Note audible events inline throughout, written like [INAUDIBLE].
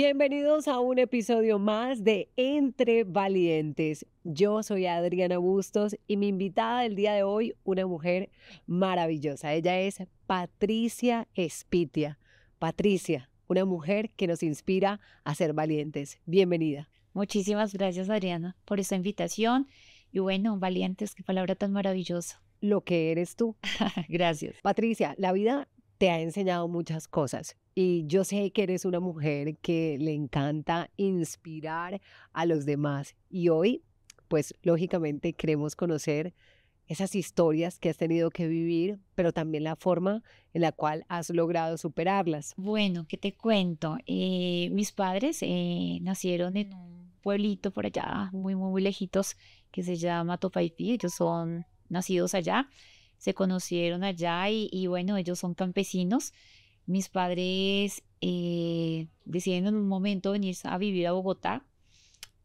Bienvenidos a un episodio más de Entre Valientes. Yo soy Adriana Bustos y mi invitada del día de hoy, una mujer maravillosa. Ella es Patricia Espitia. Patricia, una mujer que nos inspira a ser valientes. Bienvenida. Muchísimas gracias, Adriana, por esta invitación. Y bueno, valientes, qué palabra tan maravillosa. Lo que eres tú. [LAUGHS] gracias. Patricia, la vida te ha enseñado muchas cosas y yo sé que eres una mujer que le encanta inspirar a los demás. Y hoy, pues lógicamente queremos conocer esas historias que has tenido que vivir, pero también la forma en la cual has logrado superarlas. Bueno, ¿qué te cuento? Eh, mis padres eh, nacieron en un pueblito por allá, muy, muy, muy lejitos, que se llama Topaipi. Ellos son nacidos allá, se conocieron allá y bueno, ellos son campesinos. Mis padres eh, deciden en un momento venir a vivir a Bogotá,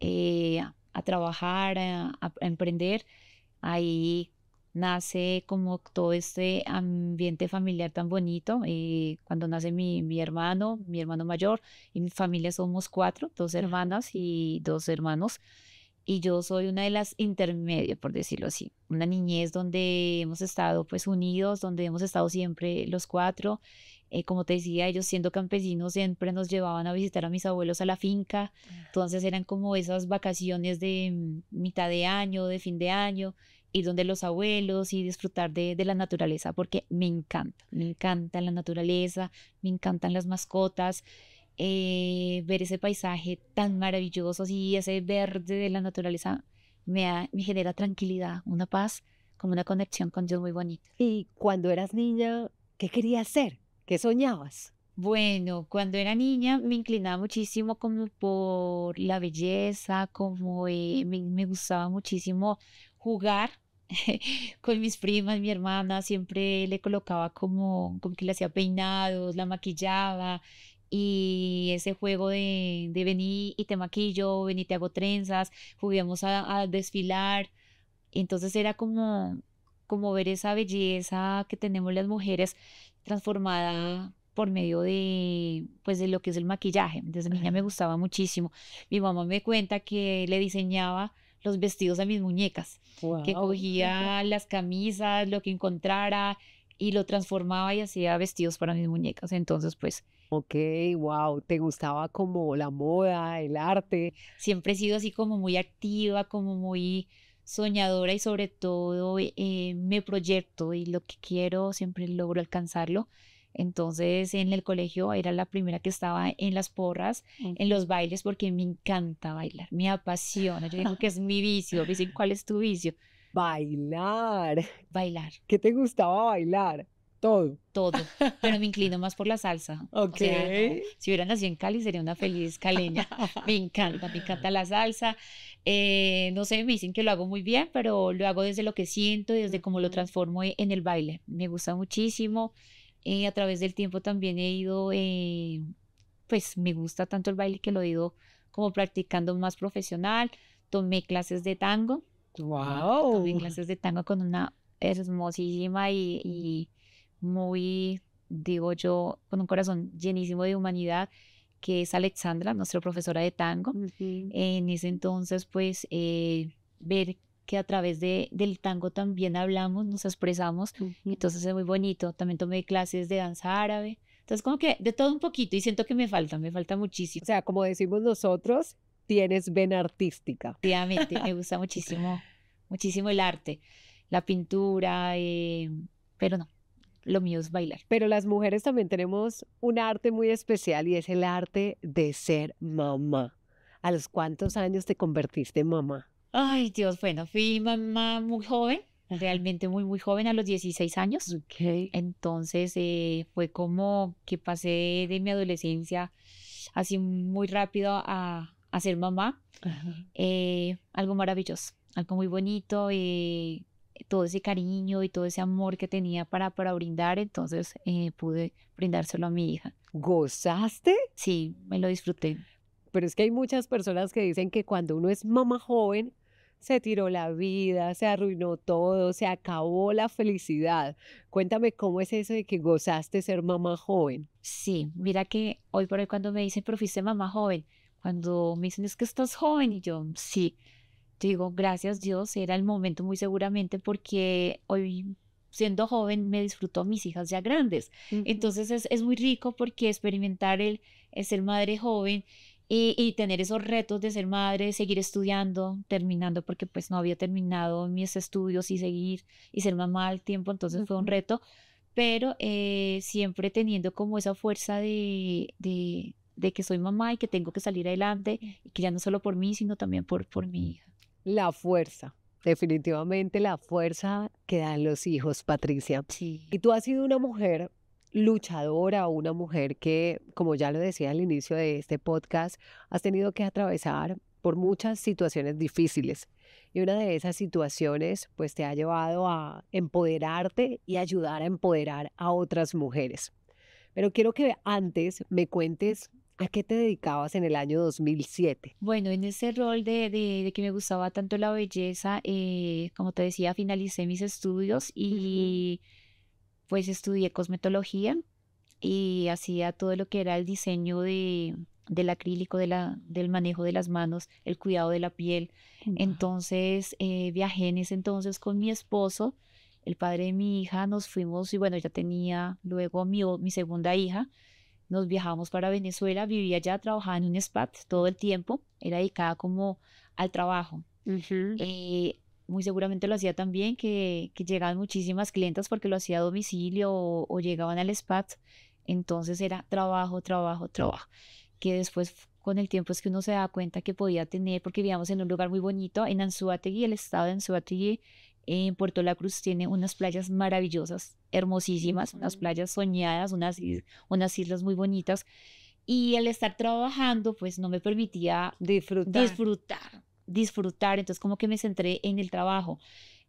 eh, a trabajar, a, emprender. Ahí nace como todo este ambiente familiar tan bonito. Eh, cuando nace mi, mi, hermano, mi hermano mayor y mi familia somos cuatro, dos hermanas y dos hermanos y yo soy una de las intermedias, por decirlo así, una niñez donde hemos estado pues unidos, donde hemos estado siempre los cuatro. Eh, como te decía, ellos siendo campesinos siempre nos llevaban a visitar a mis abuelos a la finca, entonces eran como esas vacaciones de mm, mitad de año, de fin de año, ir donde los abuelos y disfrutar de, de la naturaleza, porque me encanta, me encanta la naturaleza, me encantan las mascotas. Eh, ver ese paisaje tan maravilloso, y ese verde de la naturaleza, me, me genera tranquilidad, una paz, como una conexión con Dios muy bonita. ¿Y cuando eras niña, qué querías hacer? ¿Qué soñabas? Bueno, cuando era niña me inclinaba muchísimo como por la belleza, como eh, me, me gustaba muchísimo jugar, [LAUGHS] con mis primas, mi hermana, siempre le colocaba como, como que le hacía peinados, la maquillaba, y ese juego de, de vení y te maquillo, vení te hago trenzas, juguemos a, desfilar. Entonces era como, como ver esa belleza que tenemos las mujeres transformada por medio de, pues, de lo que es el maquillaje. Desde niña me gustaba muchísimo. Mi mamá me cuenta que le diseñaba los vestidos a mis muñecas, que cogía las camisas, lo que encontrara, y lo transformaba y hacía vestidos para mis muñecas. Entonces, pues... Ok, wow, ¿te gustaba como la moda, el arte? Siempre he sido así como muy activa, como muy soñadora y sobre todo eh, me proyecto y lo que quiero siempre logro alcanzarlo. Entonces en el colegio era la primera que estaba en las porras, en los bailes, porque me encanta bailar, me apasiona. Yo digo que es [LAUGHS] mi vicio, ¿cuál es tu vicio? Bailar. Bailar. ¿Qué te gustaba bailar? Todo. Todo. Pero me inclino más por la salsa. [LAUGHS] Ok. si hubiera nacido en Cali, sería una feliz caleña. [LAUGHS] Me encanta, me encanta la salsa. Eh, no sé, me dicen que lo hago muy bien, pero lo hago desde lo que siento y desde cómo lo transformo e-, en el baile. Me gusta muchísimo. Eh, a través del tiempo también he ido, eh, pues me gusta tanto el baile que lo he ido como practicando más profesional. Tomé clases de tango Wow. Tomé clases de tango con una hermosísima y, y muy, digo yo, con un corazón llenísimo de humanidad que es Alexandra, nuestra profesora de tango. En ese entonces, pues, eh, ver que a través de, del tango también hablamos, nos expresamos, entonces es muy bonito. También tomé clases de danza árabe. Entonces, como que de todo un poquito, y siento que me falta, me falta muchísimo. O sea, como decimos nosotros, tienes vena artística. Efectivamente, me gusta [LAUGHS] muchísimo, muchísimo el arte, la pintura, eh, pero no, lo mío es bailar. Pero las mujeres también tenemos un arte muy especial y es el arte de ser mamá. ¿A los cuántos años te convertiste en mamá? Ay, Dios, bueno, fui mamá muy joven, realmente muy, muy joven, a los 16 años. Okay. Entonces eh, fue como que pasé de mi adolescencia así muy rápido a, a ser mamá. Eh, algo maravilloso, algo muy bonito, y eh, todo ese cariño y todo ese amor que tenía para, para brindar, entonces eh, pude brindárselo a mi hija. ¿Gozaste? Sí, me lo disfruté. Pero es que hay muchas personas que dicen que cuando uno es mamá joven, se tiró la vida, se arruinó todo, se acabó la felicidad. Cuéntame cómo es eso de que gozaste ser mamá joven. Sí, mira que hoy por hoy cuando me dicen, pero fuiste mamá joven, cuando me dicen, es que estás joven, y yo, sí. digo, gracias Dios, era el momento muy seguramente porque hoy siendo joven me disfrutó a mis hijas ya grandes. Entonces es, muy rico porque experimentar el, ser madre joven eh, y, tener esos retos de ser madre, seguir estudiando, terminando porque pues no había terminado mis estudios y seguir y ser mamá al tiempo, entonces fue un reto, pero eh, siempre teniendo como esa fuerza de de que soy mamá y que tengo que salir adelante mm. y que ya no solo por mí, sino también por, por mi hija. La fuerza, definitivamente la fuerza que dan los hijos, Patricia. Sí. Y tú has sido una mujer luchadora, una mujer que, como ya lo decía al inicio de este podcast, has tenido que atravesar por muchas situaciones difíciles. Y una de esas situaciones, pues te ha llevado a empoderarte y ayudar a empoderar a otras mujeres. Pero quiero que antes me cuentes ¿A qué te dedicabas en el año 2007? Bueno, en ese rol de, de, que me gustaba tanto la belleza, eh, como te decía, finalicé mis estudios y pues estudié cosmetología y hacía todo lo que era el diseño del acrílico, del manejo de las manos, el cuidado de la piel. Entonces eh, viajé en ese entonces con mi esposo, el padre de mi hija, nos fuimos y bueno, ya tenía luego mi segunda hija nos viajamos para Venezuela, vivía ya trabajaba en un spa todo el tiempo, era dedicada como al trabajo. Eh, muy seguramente lo hacía también, que, llegaban muchísimas clientas porque lo hacía a domicilio o, llegaban al spa, Entonces era trabajo, trabajo, trabajo. Que después con el tiempo es que uno se da cuenta que podía tener, porque vivíamos en un lugar muy bonito, en Anzuategui, el estado de Anzuategui en eh, Puerto La Cruz tiene unas playas maravillosas, hermosísimas, unas playas soñadas, unas, islas muy bonitas. Y al estar trabajando, pues no me permitía disfrutar. disfrutar, disfrutar. Entonces como que me centré en el trabajo.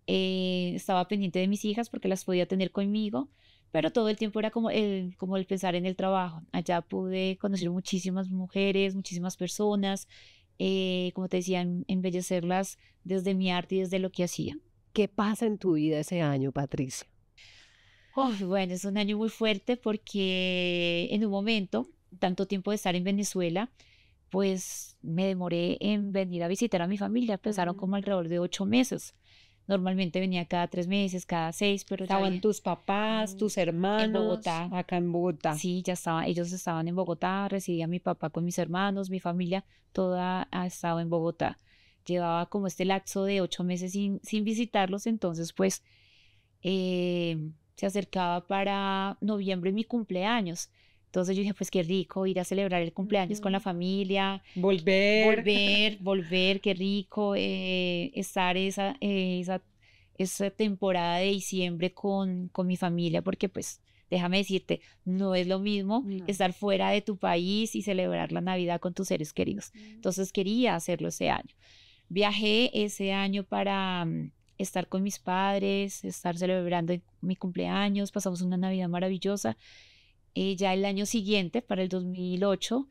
Eh, estaba pendiente de mis hijas porque las podía tener conmigo, pero todo el tiempo era como el, pensar en el trabajo. Allá pude conocer muchísimas mujeres, muchísimas personas, eh, como te decía, embellecerlas desde mi arte y desde lo que hacía. ¿Qué pasa en tu vida ese año, Patricia? Oh, bueno, es un año muy fuerte porque en un momento, tanto tiempo de estar en Venezuela, pues me demoré en venir a visitar a mi familia. Empezaron como alrededor de ocho meses. Normalmente venía cada tres meses, cada seis, pero estaban tus papás, tus hermanos en Bogotá, acá en Bogotá. Sí, ya estaba, ellos estaban en Bogotá, residía mi papá con mis hermanos, mi familia toda ha estado en Bogotá llevaba como este lapso de ocho meses sin, sin visitarlos, entonces pues em, se acercaba para noviembre mi cumpleaños. Entonces yo dije, pues qué rico ir a celebrar el cumpleaños con la familia. Volver. Volver, volver, qué rico eh, estar esa, eh, esa, esa, temporada de diciembre con, con mi familia, porque pues déjame decirte, no es lo mismo estar fuera de tu país y celebrar la Navidad con tus seres queridos. Mm. Entonces quería hacerlo ese año. Viajé ese año para mm, estar con mis padres, estar celebrando mi cumpleaños, pasamos una Navidad maravillosa. Eh, ya el año siguiente, para el 2008,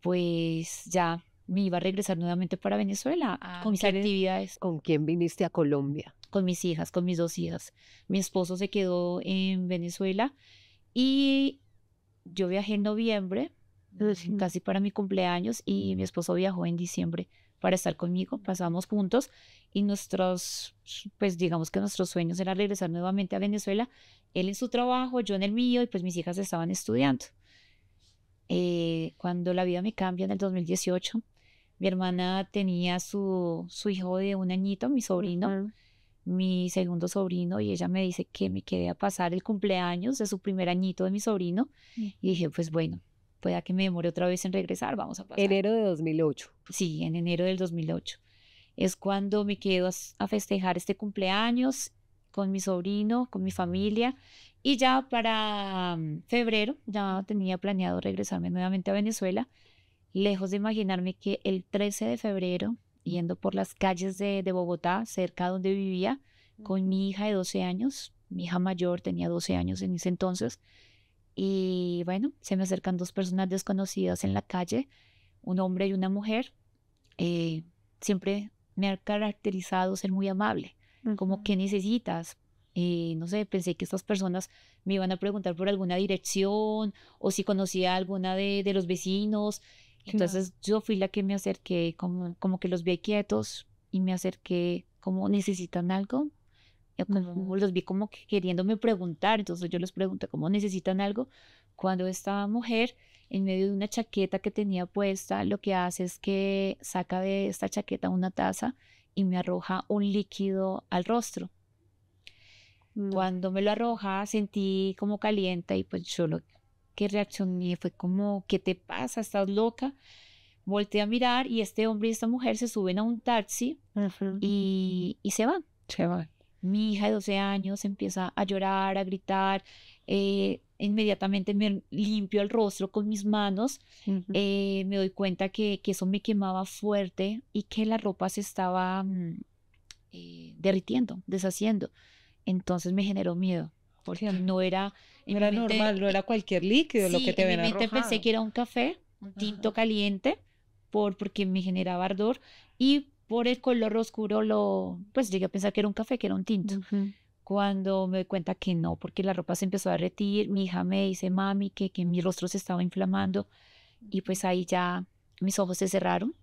pues ya me iba a regresar nuevamente para Venezuela ah, con mis actividades. ¿Con quién viniste a Colombia? Con mis hijas, con mis dos hijas. Mi esposo se quedó en Venezuela y yo viajé en noviembre, casi para mi cumpleaños, y mi esposo viajó en diciembre para estar conmigo, pasamos juntos y nuestros, pues digamos que nuestros sueños era regresar nuevamente a Venezuela, él en su trabajo, yo en el mío y pues mis hijas estaban estudiando. Eh, cuando la vida me cambia en el 2018, mi hermana tenía su, su hijo de un añito, mi sobrino, mi segundo sobrino, y ella me dice que me quedé a pasar el cumpleaños de su primer añito de mi sobrino. Y dije, pues bueno, pueda que me demore otra vez en regresar, vamos a pasar. Enero de 2008. Sí, en enero del 2008. Es cuando me quedo a, festejar este cumpleaños con mi sobrino, con mi familia. Y ya para mm, febrero ya tenía planeado regresarme nuevamente a Venezuela, lejos de imaginarme que el 13 de febrero, yendo por las calles de, de Bogotá, cerca donde vivía, con mi hija de 12 años, mi hija mayor tenía 12 años en ese entonces, y bueno, se me acercan dos personas desconocidas en la calle, un hombre y una mujer. Eh, siempre me ha caracterizado ser muy amable, como que necesitas. Eh, no sé, pensé que estas personas me iban a preguntar por alguna dirección o si conocía a alguna de, los vecinos. Entonces yo fui la que me acerqué, como que los vi quietos y me acerqué como necesitan algo. Eh, los vi como que queriéndome preguntar, entonces yo les pregunté cómo necesitan algo. Cuando esta mujer, en medio de una chaqueta que tenía puesta, lo que hace es que saca de esta chaqueta una taza y me arroja un líquido al rostro. Cuando me lo arroja, sentí como calienta y pues yo lo que reaccioné fue como, ¿qué te pasa? ¿Estás loca? Volté a mirar y este hombre y esta mujer se suben a un taxi y, y se van. Se van mi hija de 12 años empieza a llorar, a gritar. Eh, inmediatamente me limpio el rostro con mis manos. Eh, me doy cuenta que, eso me quemaba fuerte y que la ropa se estaba mm, eh, derritiendo, deshaciendo. Entonces me generó miedo porque no era... era normal, no era cualquier líquido lo que te venía En pensé que era un café, un tinto caliente, por, porque me generaba ardor y por el color oscuro lo, pues llegué a pensar que era un café, que era un tinto. Cuando me doy cuenta que no, porque la ropa se empezó a derretir, mi hija me dice, mami, que, que mi rostro se estaba inflamando y pues ahí ya mis ojos se cerraron.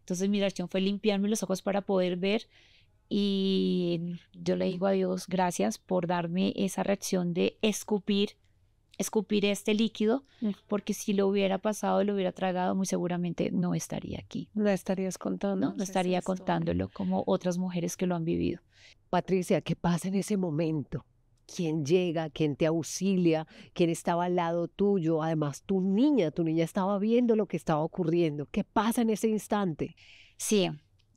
Entonces mi reacción fue limpiarme los ojos para poder ver y yo le digo a Dios, gracias por darme esa reacción de escupir escupir este líquido, mm. porque si lo hubiera pasado, lo hubiera tragado, muy seguramente no estaría aquí. No estarías contando. No, estaría contándolo como otras mujeres que lo han vivido. Patricia, ¿qué pasa en ese momento? ¿Quién llega? ¿Quién te auxilia? ¿Quién estaba al lado tuyo? Además, tu niña, tu niña estaba viendo lo que estaba ocurriendo. ¿Qué pasa en ese instante? Sí,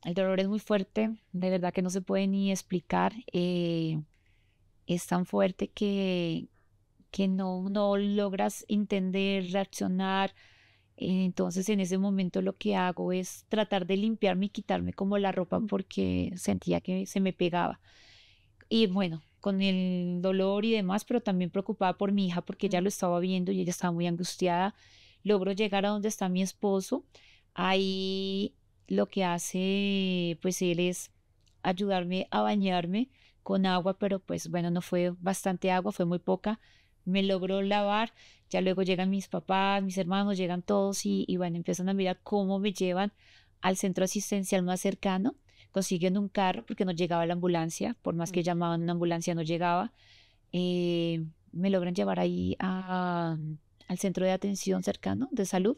el dolor es muy fuerte, de verdad que no se puede ni explicar. Eh, es tan fuerte que, que no, no logras entender, reaccionar. Eh, entonces en ese momento lo que hago es tratar de limpiarme y quitarme como la ropa porque sentía que se me pegaba. Y bueno, con el dolor y demás, pero también preocupada por mi hija porque ella lo estaba viendo y ella estaba muy angustiada. Logro llegar a donde está mi esposo. Ahí lo que hace pues él es ayudarme a bañarme con agua, pero pues bueno, no fue bastante agua, fue muy poca me logró lavar. Ya luego llegan mis papás, mis hermanos, llegan todos y, y bueno, empiezan a mirar cómo me llevan al centro asistencial más cercano, consiguiendo un carro porque no llegaba la ambulancia, por más que llamaban una ambulancia no llegaba. Eh, me logran llevar ahí al centro de atención cercano de salud.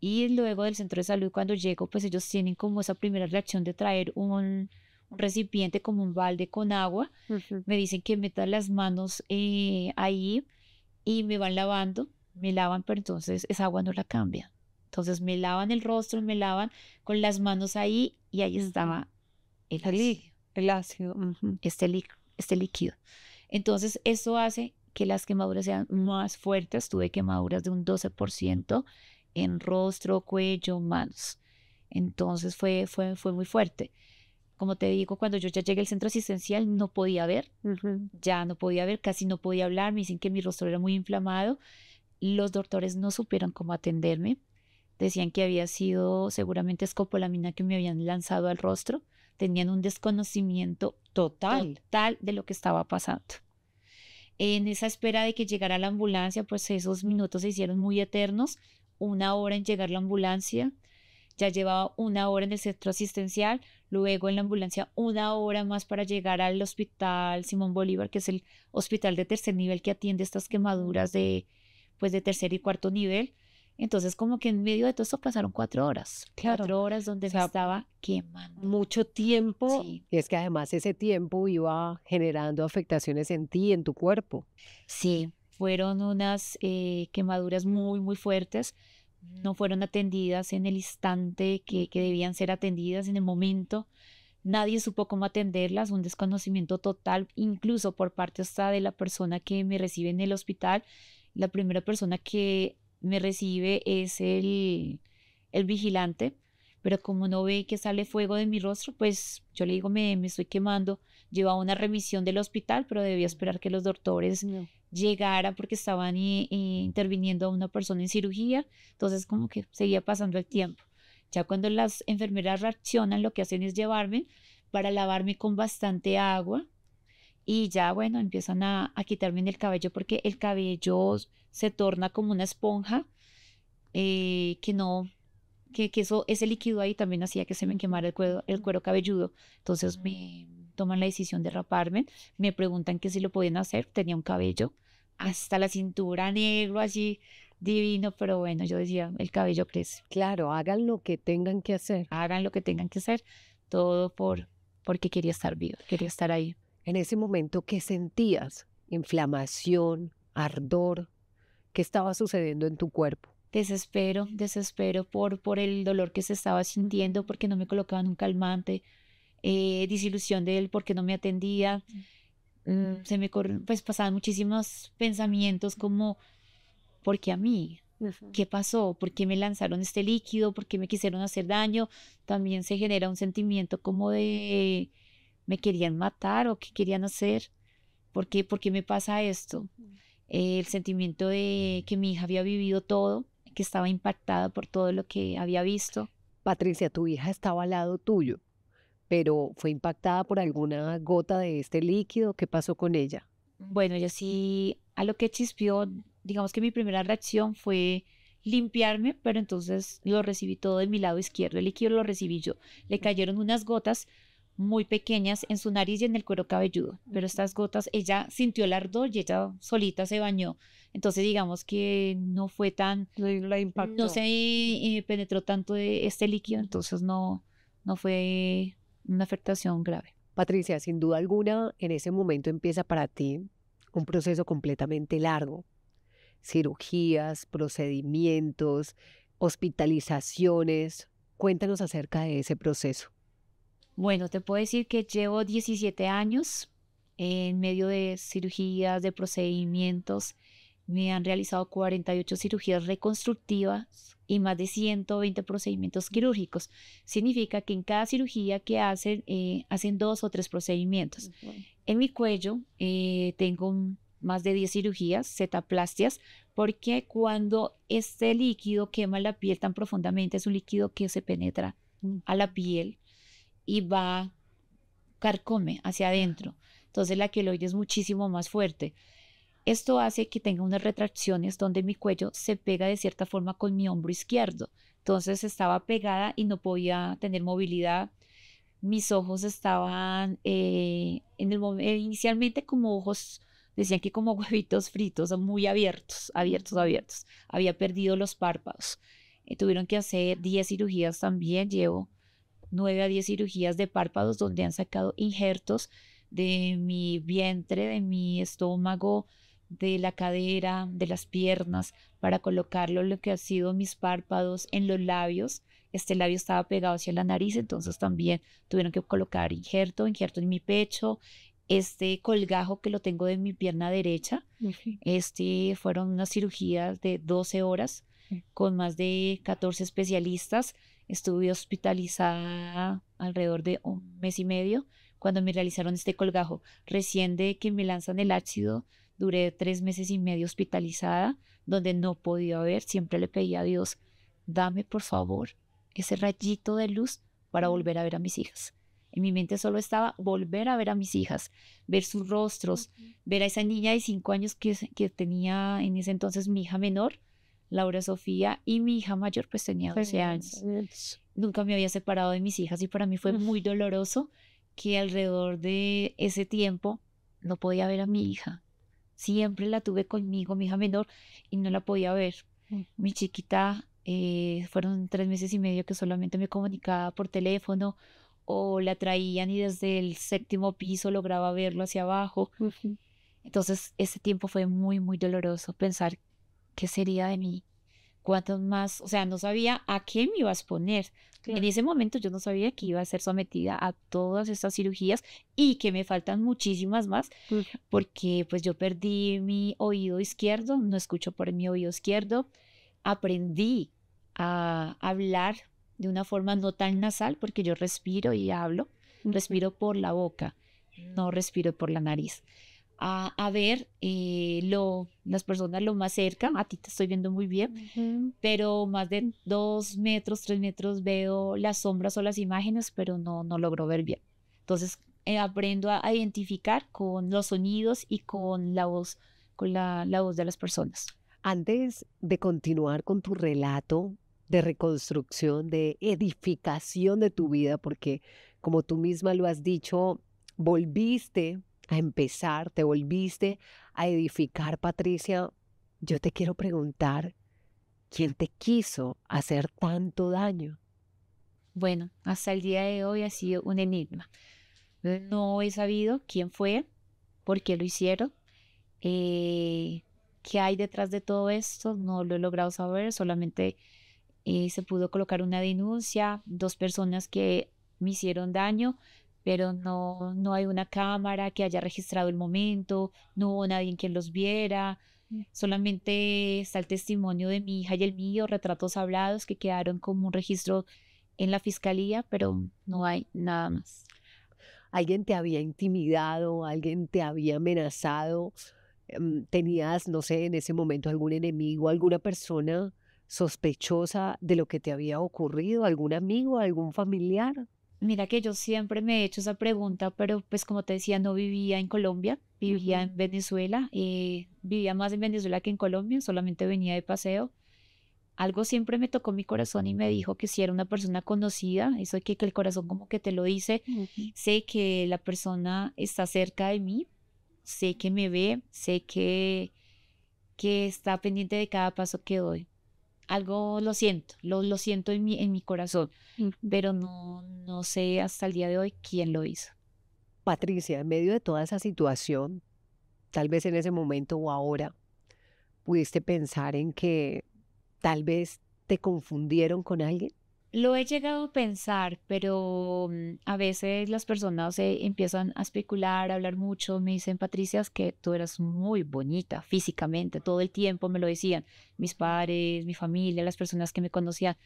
Y luego del centro de salud, cuando llego, pues ellos tienen como esa primera reacción de traer un, un recipiente como un balde con agua. Me dicen que meta las manos eh, ahí y me van lavando, me lavan, pero entonces esa agua no la cambia. Entonces me lavan el rostro, me lavan con las manos ahí y ahí estaba el ácido. El ácido. Este, este, líquido. Entonces eso hace que las quemaduras sean más fuertes. Tuve quemaduras de un 12% en rostro, cuello, manos. Entonces fue, fue, fue muy fuerte como te digo, cuando yo ya llegué al centro asistencial no podía ver, ya no podía ver, casi no podía hablar, me dicen que mi rostro era muy inflamado, los doctores no supieron cómo atenderme, decían que había sido seguramente escopolamina que me habían lanzado al rostro, tenían un desconocimiento total, total de lo que estaba pasando. En esa espera de que llegara la ambulancia, pues esos minutos se hicieron muy eternos, una hora en llegar la ambulancia, ya llevaba una hora en el centro asistencial, luego en la ambulancia una hora más para llegar al hospital Simón Bolívar, que es el hospital de tercer nivel que atiende estas quemaduras de, pues, de tercer y cuarto nivel. Entonces, como que en medio de todo eso pasaron cuatro horas. Cuatro horas donde se estaba quemando. Mucho tiempo. Y es que además ese tiempo iba generando afectaciones en ti, en tu cuerpo. Sí, fueron unas eh, quemaduras muy, muy fuertes no fueron atendidas en el instante que, debían ser atendidas, en el momento. Nadie supo cómo atenderlas, un desconocimiento total, incluso por parte hasta de la persona que me recibe en el hospital. La primera persona que me recibe es el, el vigilante, pero como no ve que sale fuego de mi rostro, pues yo le digo, me, estoy quemando. Llevaba una remisión del hospital, pero debía mm. esperar que los doctores llegara porque estaban eh, eh, interviniendo a una persona en cirugía, entonces como que seguía pasando el tiempo. Ya cuando las enfermeras reaccionan, lo que hacen es llevarme para lavarme con bastante agua y ya bueno, empiezan a, quitarme el cabello porque el cabello se torna como una esponja eh, que no, que, que, eso, ese líquido ahí también hacía que se me quemara el cuero, el cuero cabelludo. Entonces me toman la decisión de raparme, me preguntan que si lo podían hacer, tenía un cabello Ah. hasta la cintura negro, así divino, pero bueno, yo decía, el cabello crece. Claro, hagan lo que tengan que hacer. Hagan lo que tengan que hacer, todo por porque quería estar vivo quería estar ahí. En ese momento, ¿qué sentías? Inflamación, ardor, ¿qué estaba sucediendo en tu cuerpo? Desespero, desespero por, por el dolor que se estaba sintiendo, porque no me colocaban un calmante, eh, disilusión de él, porque no me atendía. Mm. Mm, se me pues pasaban muchísimos pensamientos como, ¿por qué a mí? ¿Qué pasó? ¿Por qué me lanzaron este líquido? ¿Por qué me quisieron hacer daño? También se genera un sentimiento como de, ¿me querían matar o qué querían hacer? ¿Por qué, ¿Por qué me pasa esto? Eh, el sentimiento de que mi hija había vivido todo, que estaba impactada por todo lo que había visto. Patricia, tu hija estaba al lado tuyo pero fue impactada por alguna gota de este líquido. ¿Qué pasó con ella? Bueno, yo sí, a lo que chispió, digamos que mi primera reacción fue limpiarme, pero entonces lo recibí todo de mi lado izquierdo, el líquido lo recibí yo. Le cayeron unas gotas muy pequeñas en su nariz y en el cuero cabelludo, pero estas gotas ella sintió el ardor y ella solita se bañó. Entonces digamos que no fue tan... La impactó. No se eh, penetró tanto de eh, este líquido, entonces no, no fue una afectación grave. Patricia, sin duda alguna, en ese momento empieza para ti un proceso completamente largo. Cirugías, procedimientos, hospitalizaciones. Cuéntanos acerca de ese proceso. Bueno, te puedo decir que llevo 17 años en medio de cirugías, de procedimientos. Me han realizado 48 cirugías reconstructivas y más de 120 procedimientos quirúrgicos. Significa que en cada cirugía que hacen, eh, hacen dos o tres procedimientos. En mi cuello eh, tengo más de 10 cirugías, cetaplastias, porque cuando este líquido quema la piel tan profundamente, es un líquido que se penetra mm. a la piel y va carcome hacia adentro. Entonces la queloide es muchísimo más fuerte. Esto hace que tenga unas retracciones donde mi cuello se pega de cierta forma con mi hombro izquierdo. Entonces estaba pegada y no podía tener movilidad. Mis ojos estaban eh, eh, inicialmente como ojos, decían que como [LAUGHS] huevitos fritos, muy abiertos, abiertos, abiertos. Había perdido los párpados. Eh, tuvieron que hacer 10 cirugías también. Llevo 9 a 10 cirugías de párpados donde han sacado injertos de mi vientre, de mi estómago, de la cadera, de las piernas, para colocarlo lo que ha sido mis párpados en los labios. Este labio estaba pegado hacia la nariz, entonces también tuvieron que colocar injerto, injerto en mi pecho, este colgajo que lo tengo de mi pierna derecha. Este fueron unas cirugías de 12 horas con más de 14 especialistas. Estuve hospitalizada alrededor de un mes y medio cuando me realizaron este colgajo. Recién de que me lanzan el ácido Duré tres meses y medio hospitalizada, donde no podía ver. Siempre le pedía a Dios, dame por favor ese rayito de luz para volver a ver a mis hijas. En mi mente solo estaba volver a ver a mis hijas, ver sus rostros, ver a esa niña de cinco años que, que, tenía en ese entonces mi hija menor, Laura Sofía, y mi hija mayor pues tenía 12 pues, años. Nunca me había separado de mis hijas y para mí fue muy doloroso que alrededor de ese tiempo no podía ver a mi hija. Siempre la tuve conmigo, mi hija menor, y no la podía ver. Mm. Mi chiquita, eh, fueron tres meses y medio que solamente me comunicaba por teléfono o la traían y desde el séptimo piso lograba verlo hacia abajo. Entonces ese tiempo fue muy, muy doloroso pensar qué sería de mí cuántos más, o sea, no sabía a qué me iba a poner, En ese momento yo no sabía que iba a ser sometida a todas estas cirugías y que me faltan muchísimas más, porque pues yo perdí mi oído izquierdo, no escucho por mi oído izquierdo, aprendí a hablar de una forma no tan nasal, porque yo respiro y hablo, respiro por la boca, no respiro por la nariz a, a ver eh, lo, las personas lo más cerca. A ti te estoy viendo muy bien, pero más de dos metros, tres metros veo las sombras o las imágenes, pero no, no logro ver bien. Entonces eh, aprendo a, identificar con los sonidos y con la voz, con la, la voz de las personas. Antes de continuar con tu relato de reconstrucción, de edificación de tu vida, porque como tú misma lo has dicho, volviste a empezar, te volviste a edificar, Patricia, yo te quiero preguntar, ¿quién te quiso hacer tanto daño? Bueno, hasta el día de hoy ha sido un enigma. No he sabido quién fue, por qué lo hicieron, eh, qué hay detrás de todo esto, no lo he logrado saber, solamente eh, se pudo colocar una denuncia, dos personas que me hicieron daño, pero no, no hay una cámara que haya registrado el momento, no hubo nadie en quien los viera, mm. solamente está el testimonio de mi hija y el mío, retratos hablados que quedaron como un registro en la fiscalía, pero mm. no hay nada más. ¿Alguien te había intimidado? ¿Alguien te había amenazado? Em, ¿Tenías, no sé, en ese momento algún enemigo, alguna persona sospechosa de lo que te había ocurrido? ¿Algún amigo, algún familiar? Mira que yo siempre me he hecho esa pregunta, pero pues como te decía, no vivía en Colombia, vivía en Venezuela, eh, vivía más en Venezuela que en Colombia, solamente venía de paseo. Algo siempre me tocó mi corazón y me dijo que si era una persona conocida, eso que, que el corazón como que te lo dice, sé que la persona está cerca de mí, sé que me ve, sé que, que está pendiente de cada paso que doy algo lo siento, lo, lo siento en mi, corazón, pero no, no sé hasta el día de hoy quién lo hizo. Patricia, en medio de toda esa situación, tal vez en ese momento o ahora, pudiste pensar en que tal vez te confundieron con alguien. Lo he llegado a pensar, pero mm, a veces las personas se eh, empiezan a especular, a hablar mucho. Me dicen, Patricia, es que tú eras muy bonita físicamente, todo el tiempo me lo decían mis padres, mi familia, las personas que me conocían.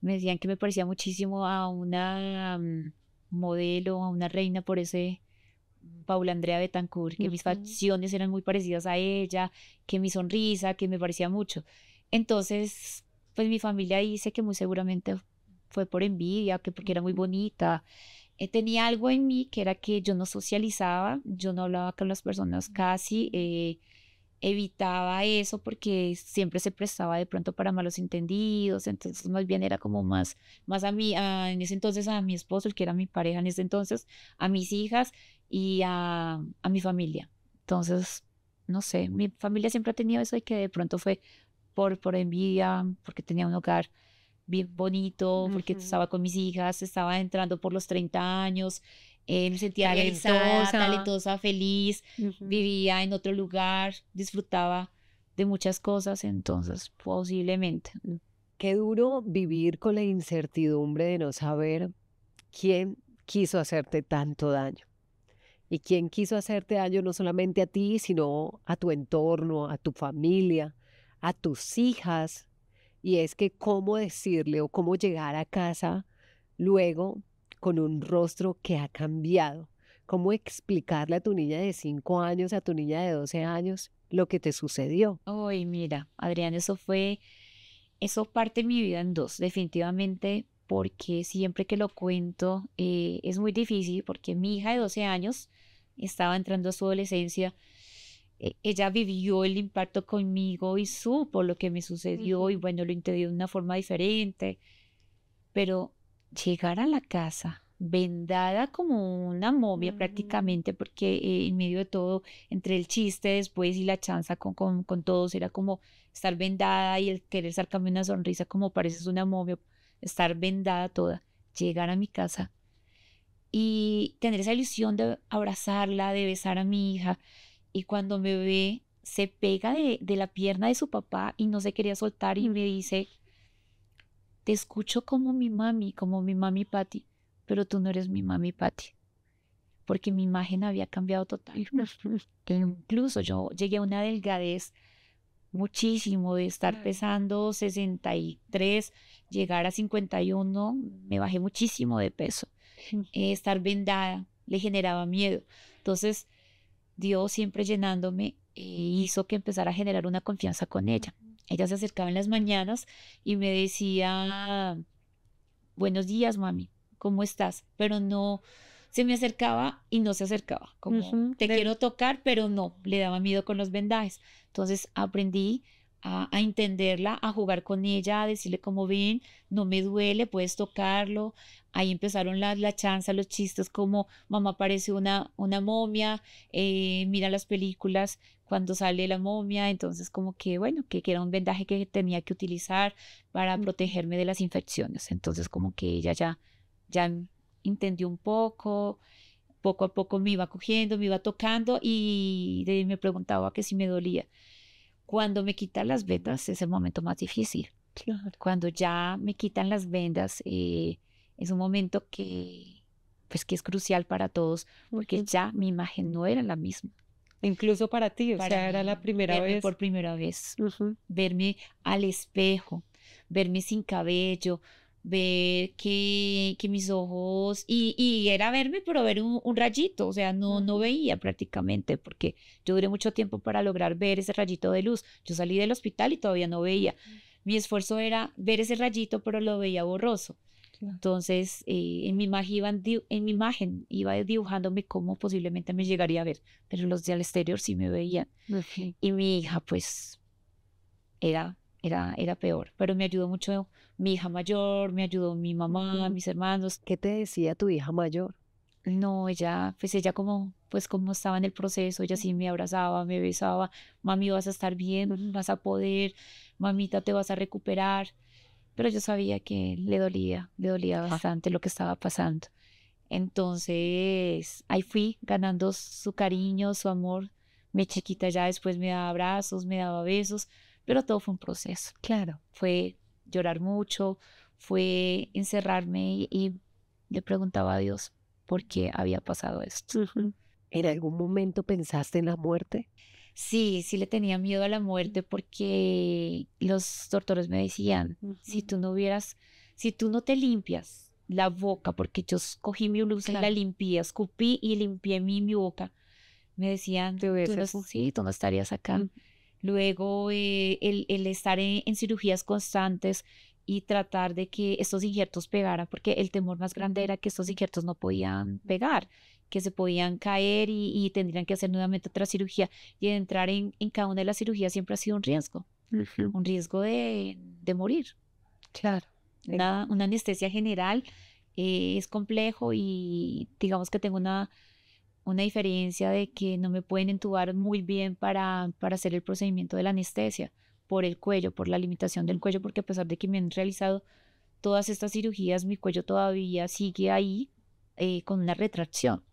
Me decían que me parecía muchísimo a una mm, modelo, a una reina por ese mm, Paula Andrea Betancourt, que mis facciones eran muy parecidas a ella, que mi sonrisa, que me parecía mucho. Entonces, pues mi familia dice que muy seguramente fue por envidia, que porque era muy bonita. Eh, tenía algo en mí que era que yo no socializaba, yo no hablaba con las personas casi, eh, evitaba eso porque siempre se prestaba de pronto para malos entendidos, entonces más bien era como más, más a mí, en ese entonces a mi esposo, el que era mi pareja en ese entonces, a mis hijas y a, a mi familia. Entonces, no sé, mi familia siempre ha tenido eso y que de pronto fue por, por envidia, porque tenía un hogar bien bonito, porque estaba con mis hijas, estaba entrando por los 30 años, eh, me sentía talentosa, talentosa feliz, vivía en otro lugar, disfrutaba de muchas cosas, entonces posiblemente. Mm, qué duro vivir con la incertidumbre de no saber quién quiso hacerte tanto daño. Y quién quiso hacerte daño no solamente a ti, sino a tu entorno, a tu familia, a tus hijas, y es que cómo decirle o cómo llegar a casa luego con un rostro que ha cambiado. ¿Cómo explicarle a tu niña de 5 años, a tu niña de 12 años, lo que te sucedió? hoy mira, Adrián, eso fue, eso parte mi vida en dos, definitivamente, porque siempre que lo cuento eh, es muy difícil, porque mi hija de 12 años estaba entrando a su adolescencia, eh, ella vivió el impacto conmigo y supo lo que me sucedió y bueno, lo entendió de una forma diferente. Pero llegar a la casa vendada como una momia mm. prácticamente, porque eh, en medio de todo, entre el chiste después y la chanza con, con, todos, era como estar vendada y el querer sacarme una sonrisa como pareces una momia, estar vendada toda, llegar a mi casa y tener esa ilusión de abrazarla, de besar a mi hija, y cuando me ve se pega de, la pierna de su papá y no se quería soltar y me dice, te escucho como mi mami, como mi mami Patty, pero tú no eres mi mami Patty, porque mi imagen había cambiado total. [LAUGHS] E incluso yo llegué a una delgadez muchísimo de estar pesando 63, llegar a 51, me bajé muchísimo de peso. Eh, estar vendada le generaba miedo. Entonces, Dios siempre llenándome eh, hizo que empezara a generar una confianza con ella. Ella se acercaba en las mañanas y me decía, buenos días, mami, ¿cómo estás? Pero no, se me acercaba y no se acercaba, como te quiero tocar, pero no, le daba miedo con los vendajes. Entonces aprendí a, entenderla, a jugar con ella, a decirle como ven, no me duele, puedes tocarlo. Ahí empezaron las la chanza, los chistes como mamá parece una, una momia, eh, mira las películas cuando sale la momia, entonces como que bueno, que, que era un vendaje que tenía que utilizar para protegerme de las infecciones. Entonces como que ella ya, ya entendió un poco, poco a poco me iba cogiendo, me iba tocando y me preguntaba que si me dolía. Cuando me quitan las vendas es el momento más difícil. Cuando ya me quitan las vendas eh, es un momento que, pues, que es crucial para todos, porque ya mi imagen no era la misma. Incluso para ti, o sea, era la primera vez. Por primera vez. Verme al espejo, verme sin cabello, ver que, que mis ojos, y, era verme, pero ver un, rayito, o sea, no, no veía prácticamente, porque yo duré mucho tiempo para lograr ver ese rayito de luz. Yo salí del hospital y todavía no veía. Mi esfuerzo era ver ese rayito, pero lo veía borroso. Entonces, eh, en, mi imagen iba, en mi imagen iba dibujándome cómo posiblemente me llegaría a ver, pero los de al exterior sí me veían. Y mi hija, pues, era era, peor, pero me ayudó mucho mi hija mayor, me ayudó mi mamá, mis hermanos. ¿Qué te decía tu hija mayor? No, ella, pues ella como, pues como estaba en el proceso, ella sí me abrazaba, me besaba, mami vas a estar bien, vas a poder, mamita te vas a recuperar, pero yo sabía que le dolía, le dolía bastante lo que estaba pasando. Entonces, ahí fui ganando su cariño, su amor. Mi chiquita ya después me daba abrazos, me daba besos, pero todo fue un proceso. Claro. Fue llorar mucho, fue encerrarme y, le preguntaba a Dios por qué había pasado esto. ¿En algún momento pensaste en la muerte? Sí, sí le tenía miedo a la muerte porque los doctores me decían, si tú no hubieras, si tú no te limpias la boca, porque yo cogí mi luz y la limpié, escupí y limpié mi, boca, me decían, tú no, tú no estarías acá. Luego, eh, el, estar en, cirugías constantes y tratar de que estos injertos pegaran, porque el temor más grande era que estos injertos no podían pegar que se podían caer y, tendrían que hacer nuevamente otra cirugía. Y entrar en, cada una de las cirugías siempre ha sido un riesgo, un riesgo de, morir. Claro. Una, anestesia general eh, es complejo y digamos que tengo una una diferencia de que no me pueden entubar muy bien para, hacer el procedimiento de la anestesia por el cuello, por la limitación del cuello, porque a pesar de que me han realizado todas estas cirugías, mi cuello todavía sigue ahí eh, con una retracción.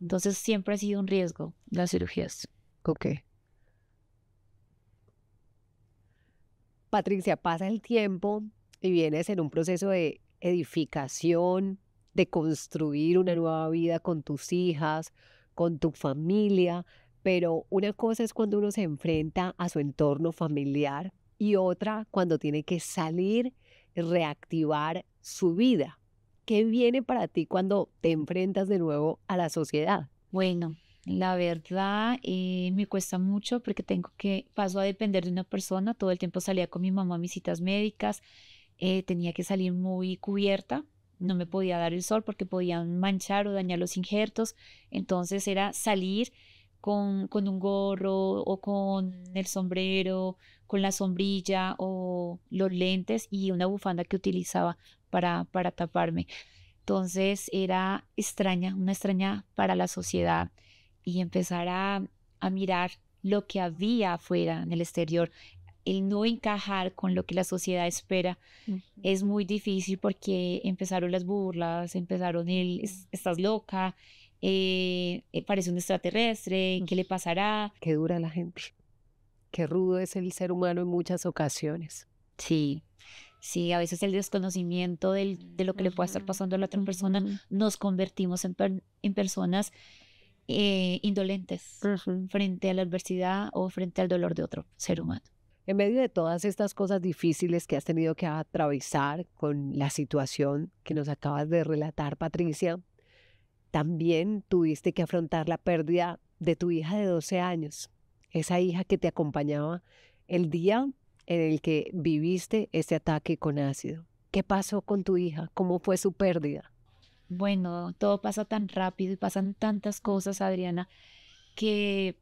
Entonces siempre ha sido un riesgo las cirugías. Ok. Patricia, pasa el tiempo y vienes en un proceso de edificación, de construir una nueva vida con tus hijas, con tu familia, pero una cosa es cuando uno se enfrenta a su entorno familiar y otra cuando tiene que salir, reactivar su vida. ¿Qué viene para ti cuando te enfrentas de nuevo a la sociedad? Bueno, la verdad eh, me cuesta mucho porque tengo que, paso a depender de una persona, todo el tiempo salía con mi mamá a mis citas médicas, eh, tenía que salir muy cubierta no me podía dar el sol porque podían manchar o dañar los injertos, entonces era salir con, con, un gorro o con el sombrero, con la sombrilla o los lentes y una bufanda que utilizaba para, para taparme. Entonces era extraña, una extraña para la sociedad y empezar a, a mirar lo que había afuera en el exterior, el no encajar con lo que la sociedad espera es muy difícil porque empezaron las burlas, empezaron el mm. estás loca, eh, eh, parece un extraterrestre, ¿qué le pasará? Qué dura la gente, qué rudo es el ser humano en muchas ocasiones. Sí, sí, a veces el desconocimiento de lo que le puede estar pasando a la otra persona, nos convertimos en, personas eh, indolentes frente a la adversidad o frente al dolor de otro ser humano. En medio de todas estas cosas difíciles que has tenido que atravesar con la situación que nos acabas de relatar, Patricia, también tuviste que afrontar la pérdida de tu hija de 12 años, esa hija que te acompañaba el día en el que viviste este ataque con ácido. ¿Qué pasó con tu hija? ¿Cómo fue su pérdida? Bueno, todo pasa tan rápido y pasan tantas cosas, Adriana, que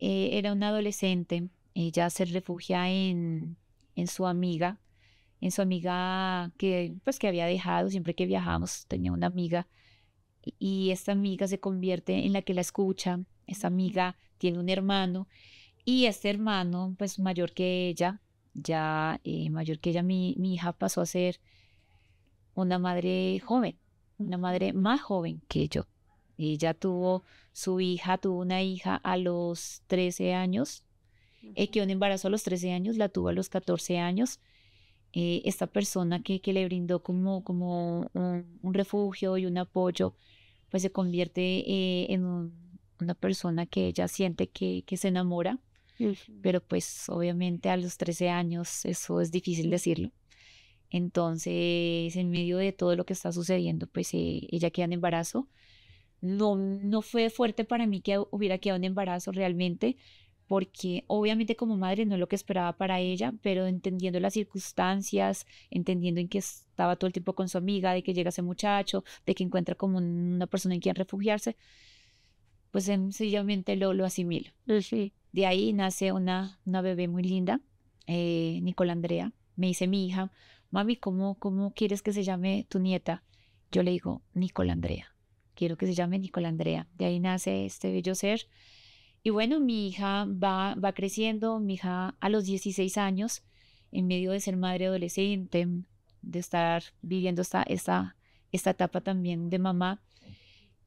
eh, era una adolescente ella se refugia en, su amiga, en su amiga que pues que había dejado, siempre que viajamos tenía una amiga y esta amiga se convierte en la que la escucha, esta amiga tiene un hermano y este hermano pues mayor que ella, ya eh, mayor que ella, mi, mi hija pasó a ser una madre joven, una madre más joven que yo. Ella tuvo su hija, tuvo una hija a los 13 años eh, quedó que embarazo a los 13 años, la tuvo a los 14 años. Eh, esta persona que, que, le brindó como, como un, refugio y un apoyo, pues se convierte eh, en una persona que ella siente que, que se enamora, pero pues obviamente a los 13 años eso es difícil decirlo. Entonces, en medio de todo lo que está sucediendo, pues ella queda en embarazo. No, no fue fuerte para mí que hubiera quedado en embarazo realmente, porque obviamente como madre no es lo que esperaba para ella, pero entendiendo las circunstancias, entendiendo en que estaba todo el tiempo con su amiga, de que llega ese muchacho, de que encuentra como una persona en quien refugiarse, pues em, sencillamente lo, lo asimilo. De ahí nace una, una bebé muy linda, eh, Andrea, me dice mi hija, mami, ¿cómo, ¿cómo quieres que se llame tu nieta? Yo le digo, Nicola Andrea, quiero que se llame Nicola Andrea. De ahí nace este bello ser y bueno, mi hija va, va creciendo, mi hija a los 16 años, en medio de ser madre adolescente, de estar viviendo esta, esta, esta etapa también de mamá,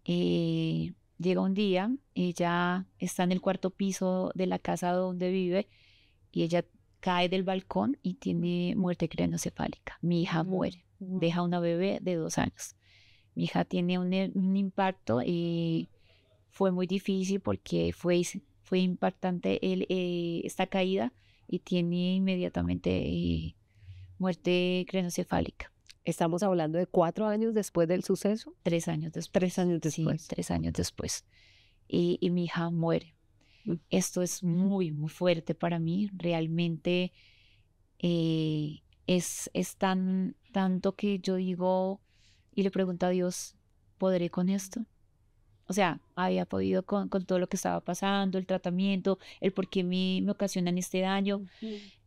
eh, llega un día, ella está en el cuarto piso de la casa donde vive y ella cae del balcón y tiene muerte craneocefálica. Mi hija muere, deja una bebé de dos años. Mi hija tiene un, un impacto y fue muy difícil porque fue, fue impactante el, eh, esta caída y tiene inmediatamente eh, muerte crenocefálica. Estamos hablando de cuatro años después del suceso. Tres años después. Tres años después. tres años después. Y, mi hija muere. Mm. Esto es muy, muy fuerte para mí. Realmente eh, es, es tan, tanto que yo digo y le pregunto a Dios, ¿podré con esto? O sea, había podido con, todo lo que estaba pasando, el tratamiento, el por qué me, ocasionan este daño.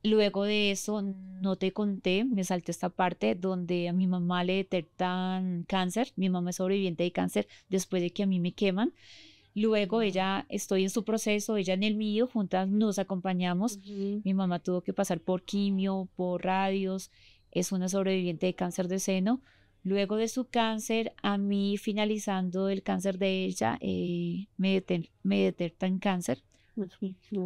Luego de eso, no te conté, me salté esta parte donde a mi mamá le detectan cáncer. Mi mamá es sobreviviente de cáncer después de que a mí me queman. Luego ella, estoy en su proceso, ella en el mío, juntas nos acompañamos. Mi mamá tuvo que pasar por quimio, por radios, es una sobreviviente de cáncer de seno Luego de su cáncer, a mí finalizando el cáncer de ella, eh, me, detectan cáncer.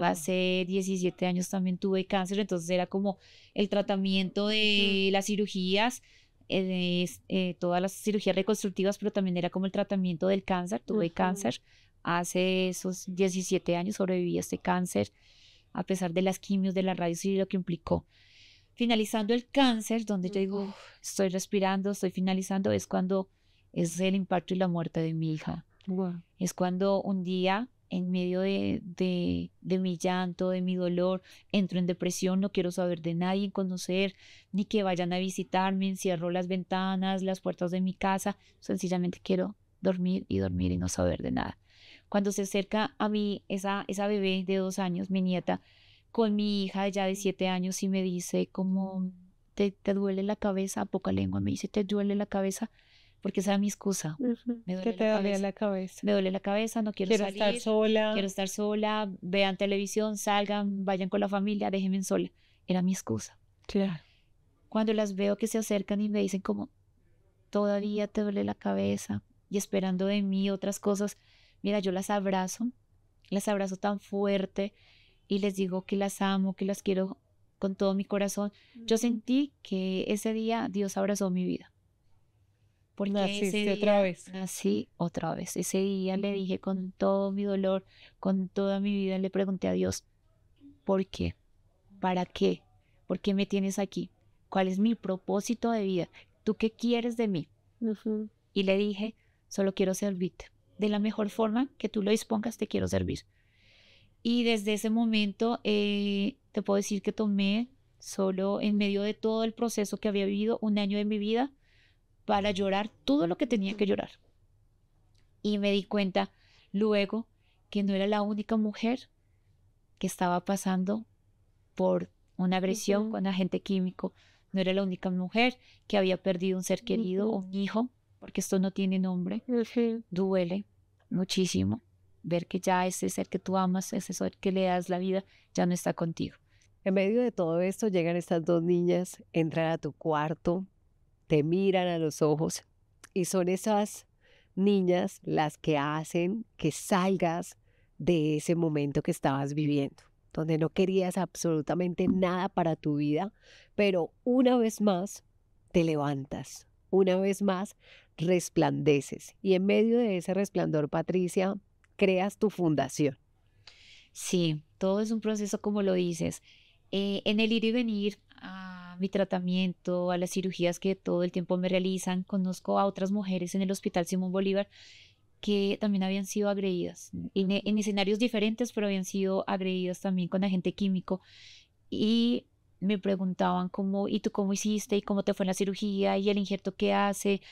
Hace 17 años también tuve cáncer, entonces era como el tratamiento de las cirugías, eh, eh, todas las cirugías reconstructivas, pero también era como el tratamiento del cáncer. Tuve cáncer hace esos 17 años, sobreviví a este cáncer a pesar de las quimios, de la radio y lo que implicó finalizando el cáncer, donde yo digo, estoy respirando, estoy finalizando, es cuando es el impacto y la muerte de mi hija. Es cuando un día, en medio de, mi llanto, de mi dolor, entro en depresión, no quiero saber de nadie, conocer, ni que vayan a visitarme, encierro las ventanas, las puertas de mi casa, sencillamente quiero dormir y dormir y no saber de nada. Cuando se acerca a mí esa, esa bebé de dos años, mi nieta, con mi hija ya de siete años y me dice como, ¿te, te duele la cabeza? A poca lengua me dice, ¿te duele la cabeza? Porque esa era mi excusa. Me duele, la, cabeza. Me duele la cabeza, no quiero, salir, estar sola. Quiero estar sola, vean televisión, salgan, vayan con la familia, déjenme sola. Era mi excusa. Claro. Cuando las veo que se acercan y me dicen como, todavía te duele la cabeza y esperando de mí otras cosas, mira, yo las abrazo, las abrazo tan fuerte, y les digo que las amo, que las quiero con todo mi corazón. Yo sentí que ese día Dios abrazó mi vida. ¿Por otra vez. Así, otra vez. Ese día le dije con todo mi dolor, con toda mi vida, le pregunté a Dios, ¿por qué? ¿Para qué? ¿Por qué me tienes aquí? ¿Cuál es mi propósito de vida? ¿Tú qué quieres de mí? Y le dije, solo quiero servirte. De la mejor forma que tú lo dispongas, te quiero servir. Y desde ese momento eh, te puedo decir que tomé solo en medio de todo el proceso que había vivido un año de mi vida para llorar todo lo que tenía que llorar. Y me di cuenta luego que no era la única mujer que estaba pasando por una agresión con agente químico, no era la única mujer que había perdido un ser querido, o un hijo, porque esto no tiene nombre. Duele muchísimo ver que ya ese ser que tú amas, ese ser que le das la vida, ya no está contigo. En medio de todo esto llegan estas dos niñas, entran a tu cuarto, te miran a los ojos y son esas niñas las que hacen que salgas de ese momento que estabas viviendo, donde no querías absolutamente nada para tu vida, pero una vez más te levantas, una vez más resplandeces. Y en medio de ese resplandor, Patricia, creas tu fundación. Sí, todo es un proceso como lo dices. Eh, en el ir y venir a mi tratamiento, a las cirugías que todo el tiempo me realizan, conozco a otras mujeres en el Hospital Simón Bolívar que también habían sido agredidas, en, e, escenarios diferentes, pero habían sido agredidas también con agente químico. Y me preguntaban cómo, ¿y tú cómo hiciste? ¿Y cómo te fue la cirugía? ¿Y el injerto que hace?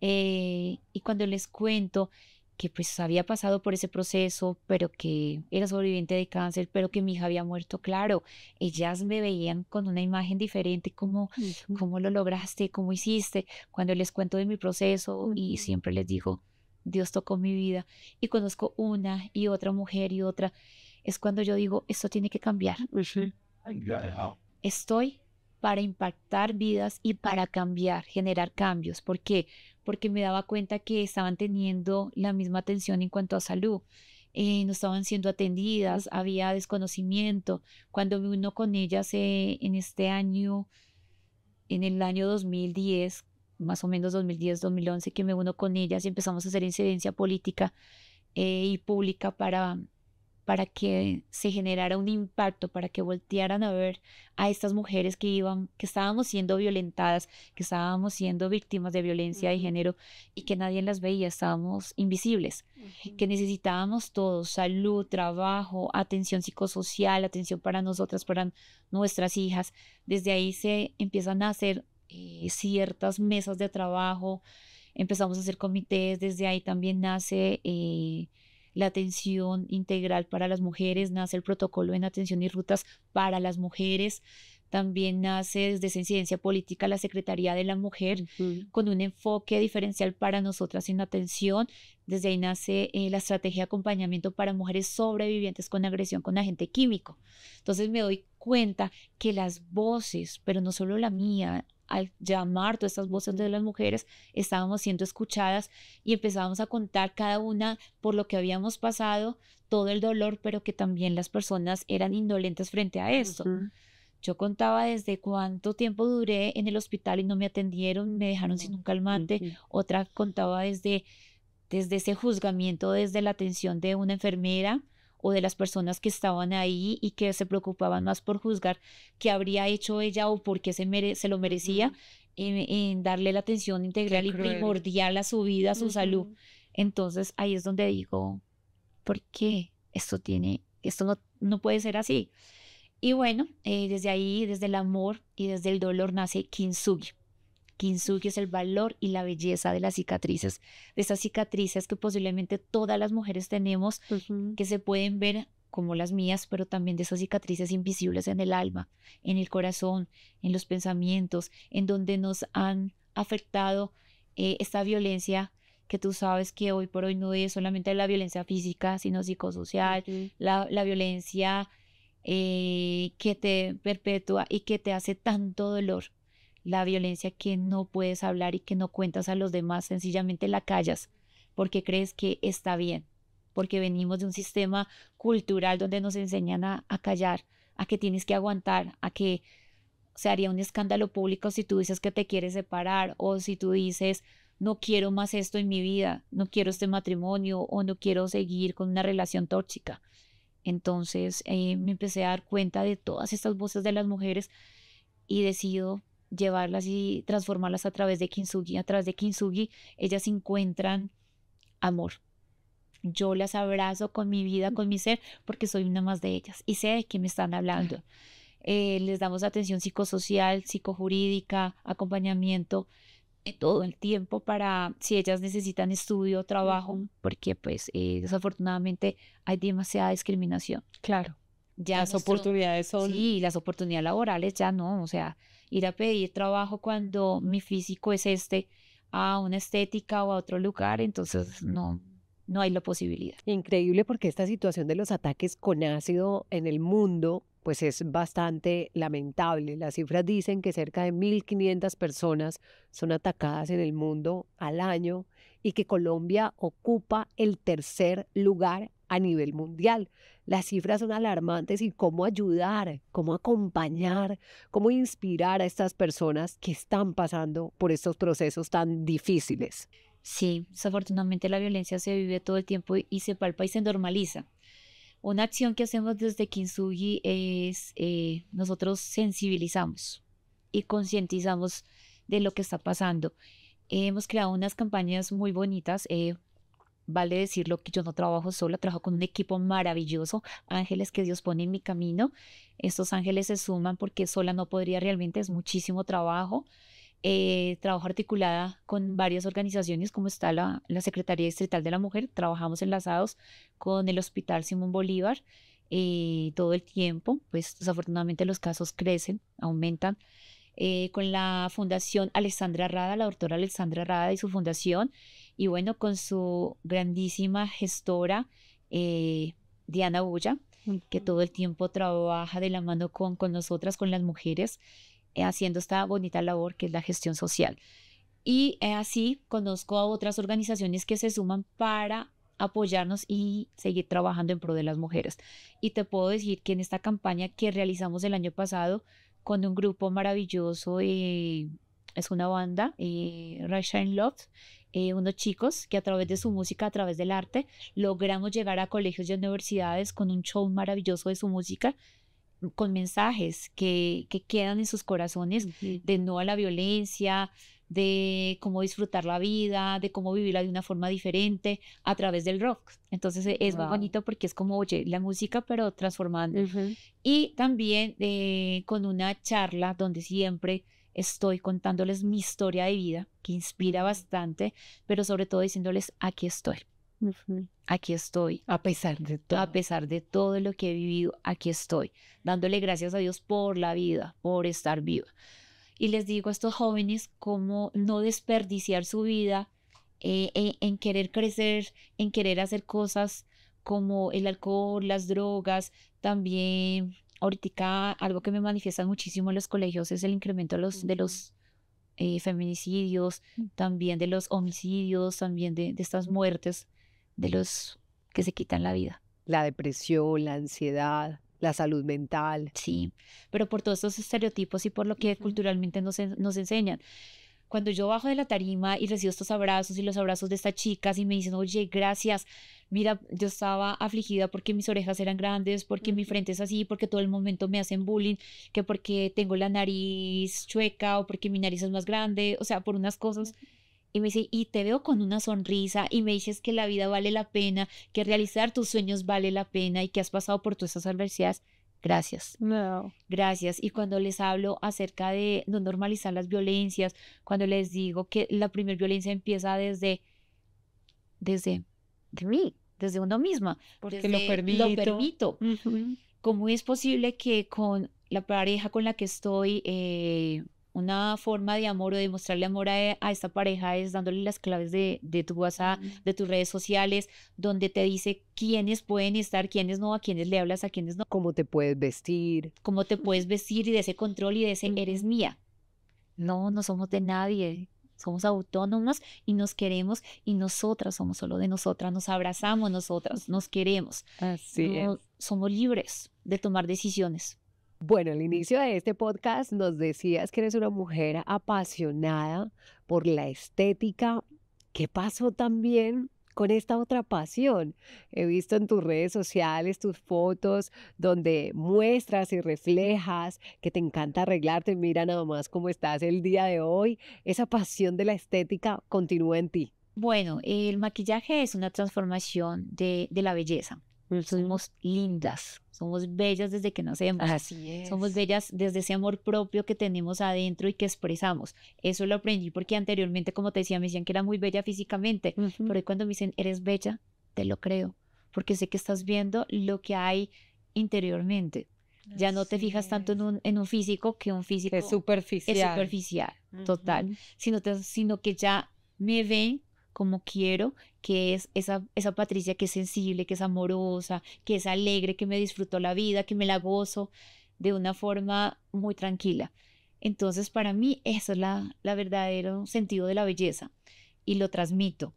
Eh, y cuando les cuento que pues había pasado por ese proceso, pero que era sobreviviente de cáncer, pero que mi hija había muerto, claro, ellas me veían con una imagen diferente, como cómo lo lograste, cómo hiciste, cuando les cuento de mi proceso y siempre les digo, Dios tocó mi vida y conozco una y otra mujer y otra, es cuando yo digo, esto tiene que cambiar. Estoy para impactar vidas y para cambiar, generar cambios, porque porque me daba cuenta que estaban teniendo la misma atención en cuanto a salud. Eh, no estaban siendo atendidas, había desconocimiento. Cuando me uno con ellas eh, en este año, en el año 2010, más o menos 2010, 2011, que me uno con ellas y empezamos a hacer incidencia política eh, y pública para para que se generara un impacto, para que voltearan a ver a estas mujeres que iban, que estábamos siendo violentadas, que estábamos siendo víctimas de violencia de género y que nadie las veía, estábamos invisibles, que necesitábamos todo, salud, trabajo, atención psicosocial, atención para nosotras, para nuestras hijas. Desde ahí se empiezan a hacer eh, ciertas mesas de trabajo, empezamos a hacer comités, desde ahí también nace... Eh, la atención integral para las mujeres, nace el protocolo en atención y rutas para las mujeres, también nace desde Ciencia Política la Secretaría de la Mujer con un enfoque diferencial para nosotras en atención. Desde ahí nace eh, la estrategia de acompañamiento para mujeres sobrevivientes con agresión con agente químico. Entonces me doy cuenta que las voces, pero no solo la mía, al llamar todas estas voces de las mujeres, estábamos siendo escuchadas y empezábamos a contar cada una por lo que habíamos pasado, todo el dolor, pero que también las personas eran indolentes frente a eso Yo contaba desde cuánto tiempo duré en el hospital y no me atendieron, me dejaron sin un calmante. Otra contaba desde, desde ese juzgamiento, desde la atención de una enfermera o de las personas que estaban ahí y que se preocupaban más por juzgar qué habría hecho ella o por qué se, lo merecía, en, darle la atención integral y primordial a su vida, a su salud. Entonces ahí es donde digo, ¿por qué esto tiene, esto no, no puede ser así? Y bueno, eh, desde ahí, desde el amor y desde el dolor nace Kintsugi. Kintsugi es el valor y la belleza de las cicatrices, de esas cicatrices que posiblemente todas las mujeres tenemos, que se pueden ver como las mías, pero también de esas cicatrices invisibles en el alma, en el corazón, en los pensamientos, en donde nos han afectado eh, esta violencia que tú sabes que hoy por hoy no es solamente la violencia física, sino psicosocial, la, violencia eh, que te perpetúa y que te hace tanto dolor la violencia que no puedes hablar y que no cuentas a los demás, sencillamente la callas porque crees que está bien, porque venimos de un sistema cultural donde nos enseñan a, callar, a que tienes que aguantar, a que se haría un escándalo público si tú dices que te quieres separar o si tú dices no quiero más esto en mi vida, no quiero este matrimonio o no quiero seguir con una relación tóxica. Entonces eh, me empecé a dar cuenta de todas estas voces de las mujeres y decido llevarlas y transformarlas a través de Kintsugi. A través de Kintsugi ellas encuentran amor. Yo las abrazo con mi vida, con mi ser, porque soy una más de ellas y sé de qué me están hablando. Eh, les damos atención psicosocial, psicojurídica, acompañamiento todo el tiempo para si ellas necesitan estudio, trabajo, porque pues eh, desafortunadamente hay demasiada discriminación. Claro. Ya las oportunidades son. Sí, las oportunidades laborales ya no, o sea, ir a pedir trabajo cuando mi físico es este a una estética o a otro lugar, entonces no, no hay la posibilidad. Increíble porque esta situación de los ataques con ácido en el mundo pues es bastante lamentable. Las cifras dicen que cerca de 1.500 personas son atacadas en el mundo al año y que Colombia ocupa el tercer lugar a nivel mundial. Las cifras son alarmantes y cómo ayudar, cómo acompañar, cómo inspirar a estas personas que están pasando por estos procesos tan difíciles. Sí, desafortunadamente la violencia se vive todo el tiempo y se palpa y se normaliza. Una acción que hacemos desde Kinsugi es eh, nosotros sensibilizamos y concientizamos de lo que está pasando. hemos creado unas campañas muy bonitas. Eh, vale decirlo que yo no trabajo sola, trabajo con un equipo maravilloso, ángeles que Dios pone en mi camino. Estos ángeles se suman porque sola no podría realmente, es muchísimo trabajo. Eh, trabajo articulada con varias organizaciones, como está la, Secretaría Distrital de la Mujer. Trabajamos enlazados con el Hospital Simón Bolívar eh, todo el tiempo. Pues desafortunadamente los casos crecen, aumentan. Eh, con la Fundación Alexandra Rada, la doctora Alexandra Rada y su fundación y bueno, con su grandísima gestora, eh, Diana Bulla, que todo el tiempo trabaja de la mano con, con nosotras, con las mujeres, eh, haciendo esta bonita labor que es la gestión social. Y eh, así conozco a otras organizaciones que se suman para apoyarnos y seguir trabajando en pro de las mujeres. Y te puedo decir que en esta campaña que realizamos el año pasado con un grupo maravilloso, es una banda, eh, Russia Love, eh, unos chicos que a través de su música, a través del arte, logramos llegar a colegios y universidades con un show maravilloso de su música con mensajes que, quedan en sus corazones de no a la violencia, de cómo disfrutar la vida, de cómo vivirla de una forma diferente a través del rock. Entonces e, es muy bonito porque es como, oye, la música pero transformando. Y también eh, con una charla donde siempre estoy contándoles mi historia de vida, que inspira bastante, pero sobre todo diciéndoles, aquí estoy. Aquí estoy. A pesar de todo. A pesar de todo lo que he vivido, aquí estoy. Dándole gracias a Dios por la vida, por estar viva. Y les digo a estos jóvenes cómo no desperdiciar su vida eh, eh, en querer crecer, en querer hacer cosas como el alcohol, las drogas, también ahorita algo que me manifiestan muchísimo en los colegios es el incremento de los, de los eh, feminicidios, mm. también de los homicidios, también de, estas muertes de los que se quitan la vida. La depresión, la ansiedad la salud mental. Sí, pero por todos estos estereotipos y por lo que culturalmente nos, nos enseñan cuando yo bajo de la tarima y recibo estos abrazos y los abrazos de estas chicas y me dicen, oye, gracias, mira, yo estaba afligida porque mis orejas eran grandes, porque mi frente es así, porque todo el momento me hacen bullying, que porque tengo la nariz chueca o porque mi nariz es más grande, o sea, por unas cosas. Y me dice, y te veo con una sonrisa y me dices que la vida vale la pena, que realizar tus sueños vale la pena y que has pasado por todas esas adversidades. Gracias. No. Gracias. Y cuando les hablo acerca de no normalizar las violencias, cuando les digo que la primera violencia empieza desde, desde mí, desde uno misma. Porque lo permito. como ¿Cómo es posible que con la pareja con la que estoy, eh, una forma de amor o de mostrarle amor a, esta pareja es dándole las claves de, de, tu WhatsApp, de tus redes sociales, donde te dice quiénes pueden estar, quiénes no, a quiénes le hablas, a quiénes no. Cómo te puedes vestir. Cómo te puedes vestir y de ese control y de ese eres mía. No, no somos de nadie somos autónomas y nos queremos y nosotras somos solo de nosotras, nos abrazamos nosotras, nos queremos. Así es. Somos libres de tomar decisiones. Bueno, al inicio de este podcast nos decías que eres una mujer apasionada por la estética. ¿Qué pasó también con esta otra pasión? He visto en tus redes sociales tus fotos donde muestras y reflejas que te encanta arreglarte. Mira nada más cómo estás el día de hoy. Esa pasión de la estética continúa en ti. Bueno, el maquillaje es una transformación de, de la belleza. Somos lindas, somos bellas desde que nacemos. Así es. Somos bellas desde ese amor propio que tenemos adentro y que expresamos. Eso lo aprendí porque anteriormente, como te decía, me decían que era muy bella físicamente, pero cuando me dicen, eres bella, te lo creo, porque sé que estás viendo lo que hay interiormente. Ya no te fijas tanto en un, físico que un físico es superficial. Es superficial, total. sino que ya me ven como quiero, que es esa, esa Patricia que es sensible, que es amorosa, que es alegre, que me disfruto la vida, que me la gozo de una forma muy tranquila. Entonces, para mí, eso es la, la verdadero sentido de la belleza y lo transmito.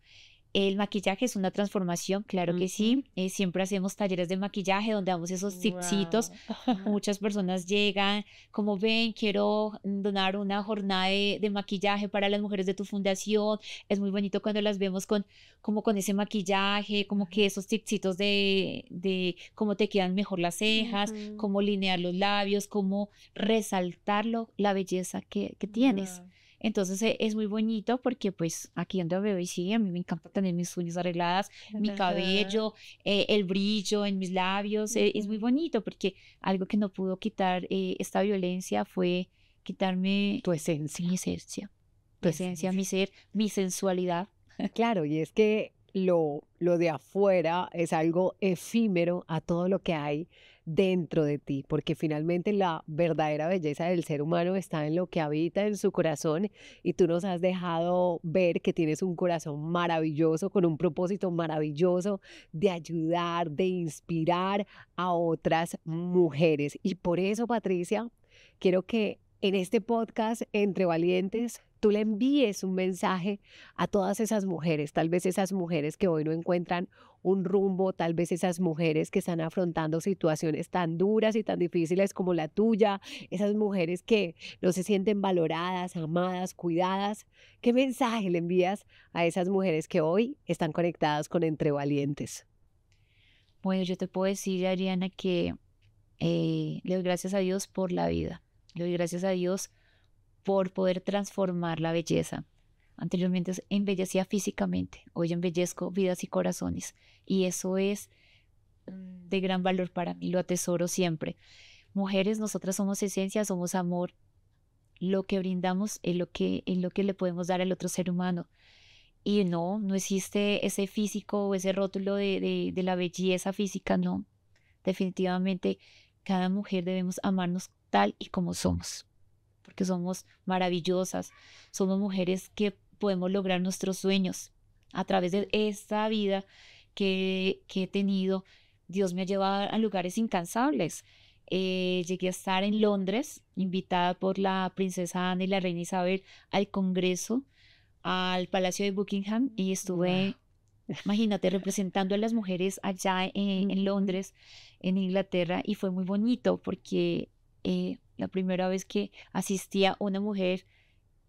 El maquillaje es una transformación, claro que sí. Eh, siempre hacemos talleres de maquillaje donde damos esos tipsitos. [LAUGHS] Muchas personas llegan, como ven, quiero donar una jornada de, maquillaje para las mujeres de tu fundación. Es muy bonito cuando las vemos con, como con ese maquillaje, como que esos tipsitos de, de cómo te quedan mejor las cejas, cómo linear los labios, cómo resaltarlo, la belleza que, que tienes. Entonces e, es muy bonito porque pues aquí donde veo y sí, a mí me encanta tener mis uñas arregladas, mi cabello, eh, el brillo en mis labios, e, es muy bonito porque algo que no pudo quitar eh, esta violencia fue quitarme tu esencia, mi esencia, mi ser, mi sensualidad. [LAUGHS] Claro, y es que lo, lo de afuera es algo efímero a todo lo que hay dentro de ti, porque finalmente la verdadera belleza del ser humano está en lo que habita en su corazón y tú nos has dejado ver que tienes un corazón maravilloso, con un propósito maravilloso de ayudar, de inspirar a otras mujeres. Y por eso, Patricia, quiero que en este podcast Entre Valientes tú le envíes un mensaje a todas esas mujeres, tal vez esas mujeres que hoy no encuentran un rumbo, tal vez esas mujeres que están afrontando situaciones tan duras y tan difíciles como la tuya, esas mujeres que no se sienten valoradas, amadas, cuidadas. ¿Qué mensaje le envías a esas mujeres que hoy están conectadas con Entre Valientes? Bueno, yo te puedo decir, Ariana, que eh, le doy gracias a Dios por la vida. Le doy gracias a Dios por poder transformar la belleza, Anteriormente embellecía físicamente, hoy embellezco vidas y corazones y eso es mm, de gran valor para mí, lo atesoro siempre. Mujeres, nosotras somos esencia, somos amor. Lo que brindamos es lo que, en lo que le podemos dar al otro ser humano. Y no, no existe ese físico o ese rótulo de, de, de la belleza física, no. Definitivamente, cada mujer debemos amarnos tal y como somos, porque somos maravillosas, somos mujeres que podemos lograr nuestros sueños. A través de esta vida que, que he tenido, Dios me ha llevado a lugares incansables. Eh, llegué a estar en Londres, invitada por la princesa Ana y la reina Isabel al Congreso, al Palacio de Buckingham, y estuve, imagínate, representando a las mujeres allá e, en, Londres, en Inglaterra, y fue muy bonito porque eh, la primera vez que asistía una mujer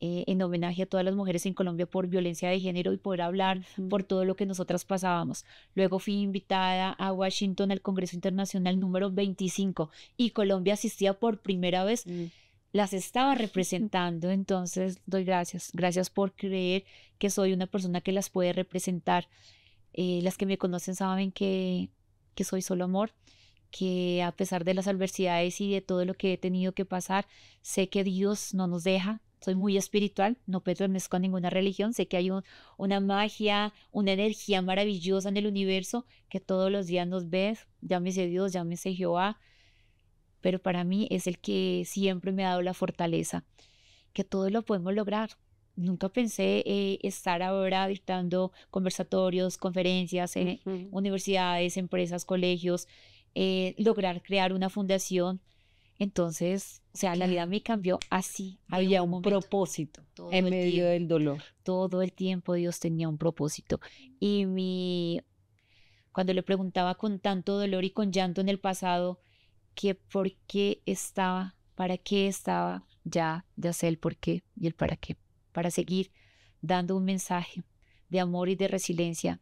eh, en homenaje a todas las mujeres en Colombia por violencia de género y poder hablar por todo lo que nosotras pasábamos. Luego fui invitada a Washington al Congreso Internacional número 25 y Colombia asistía por primera vez. Las estaba [LAUGHS] representando, entonces doy gracias. Gracias por creer que soy una persona que las puede representar. Eh, las que me conocen saben que, que soy solo amor que a pesar de las adversidades y de todo lo que he tenido que pasar, sé que Dios no nos deja, soy muy espiritual, no pertenezco a ninguna religión, sé que hay una magia, una energía maravillosa en el universo que todos los días nos ves, llámese Dios, llámese Jehová, pero para mí es el que siempre me ha dado la fortaleza, que todo lo podemos lograr. Nunca pensé eh, estar ahora dictando conversatorios, conferencias, eh, universidades, empresas, colegios, eh, lograr crear una fundación entonces, o sea, la vida me cambió así. Había un, propósito en medio del dolor. Todo el tiempo Dios tenía un propósito. Y mi, cuando le preguntaba con tanto dolor y con llanto en el pasado, que por qué estaba, para qué estaba, ya, ya sé el por qué y el para qué. Para seguir dando un mensaje de amor y de resiliencia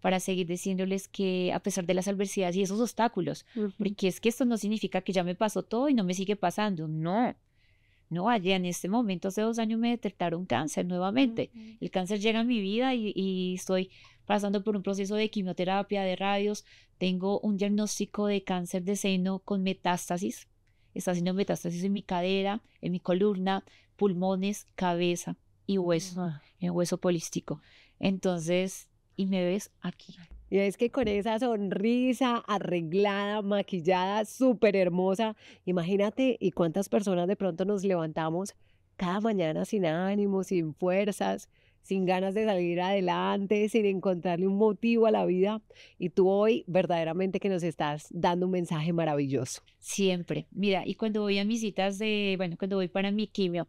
para seguir diciéndoles que a pesar de las adversidades y esos obstáculos, porque es que esto no significa que ya me pasó todo y no me sigue pasando, no. No, allá en este momento, hace dos años me detectaron cáncer nuevamente. El cáncer llega a mi vida y, estoy pasando por un proceso de quimioterapia, de radios. Tengo un diagnóstico de cáncer de seno con metástasis. Está haciendo metástasis en mi cadera, en mi columna, pulmones, cabeza y hueso, en hueso polístico. Entonces, y me ves aquí. Y es que con esa sonrisa arreglada, maquillada, súper hermosa, imagínate y cuántas personas de pronto nos levantamos cada mañana sin ánimo, sin fuerzas, sin ganas de salir adelante, sin encontrarle un motivo a la vida. Y tú hoy verdaderamente que nos estás dando un mensaje maravilloso. Siempre. Mira, y cuando voy a mis citas de, bueno, cuando voy para mi quimio,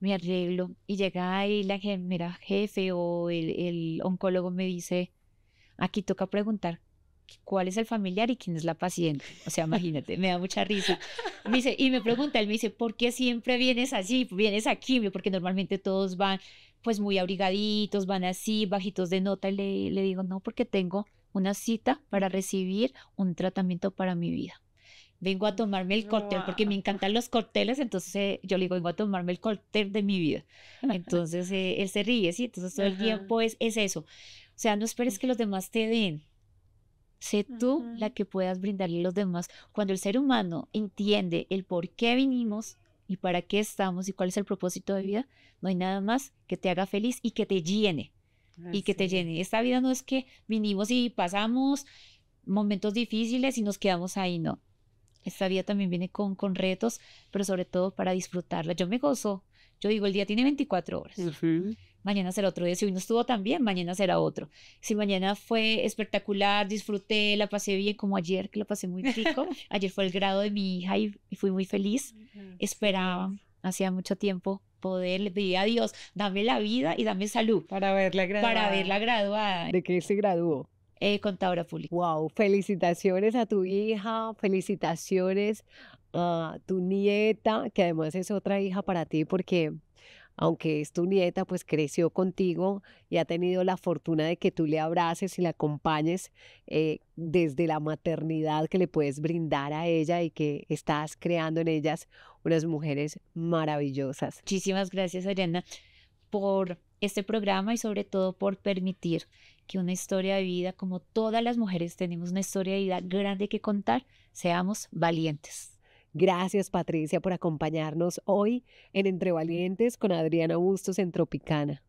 me arreglo y llega ahí la jefe o el, oncólogo me dice, aquí toca preguntar cuál es el familiar y quién es la paciente. O sea, imagínate, me da mucha risa. dice, y me pregunta, él me dice, ¿por qué siempre vienes así? ¿Vienes aquí? Porque normalmente todos van pues muy abrigaditos, van así, bajitos de nota. Y le digo, no, porque tengo una cita para recibir un tratamiento para mi vida vengo a tomarme el cóctel, porque me encantan los corteles, entonces eh, yo le digo, vengo a tomarme el cóctel de mi vida. Entonces eh, él se ríe, ¿sí? Entonces todo el tiempo es, eso. O sea, no esperes que los demás te den. Sé tú la que puedas brindarle a los demás. Cuando el ser humano entiende el por qué vinimos y para qué estamos y cuál es el propósito de vida, no hay nada más que te haga feliz y que te llene. Y que te llene. Esta vida no es que vinimos y pasamos momentos difíciles y nos quedamos ahí, no esta vida también viene con, retos, pero sobre todo para disfrutarla. Yo me gozo. Yo digo, el día tiene 24 horas. Mañana será otro día. Si hoy no estuvo tan bien, mañana será otro. Si mañana fue espectacular, disfruté, la pasé bien, como ayer, que la pasé muy rico. [LAUGHS] ayer fue el grado de mi hija y fui muy feliz. Esperaba, hacía mucho tiempo, poder, pedir a Dios, dame la vida y dame salud. Para verla graduada. Para verla graduada. De qué se graduó. Eh, con contadora pública. ¡Wow! Felicitaciones a tu hija, felicitaciones a tu nieta, que además es otra hija para ti porque aunque es tu nieta, pues creció contigo y ha tenido la fortuna de que tú le abraces y la acompañes eh, desde la maternidad que le puedes brindar a ella y que estás creando en ellas unas mujeres maravillosas. Muchísimas gracias, Ariana, por este programa y sobre todo por permitir que una historia de vida, como todas las mujeres tenemos una historia de vida grande que contar, seamos valientes. Gracias Patricia por acompañarnos hoy en Entre Valientes con Adriana Bustos en Tropicana.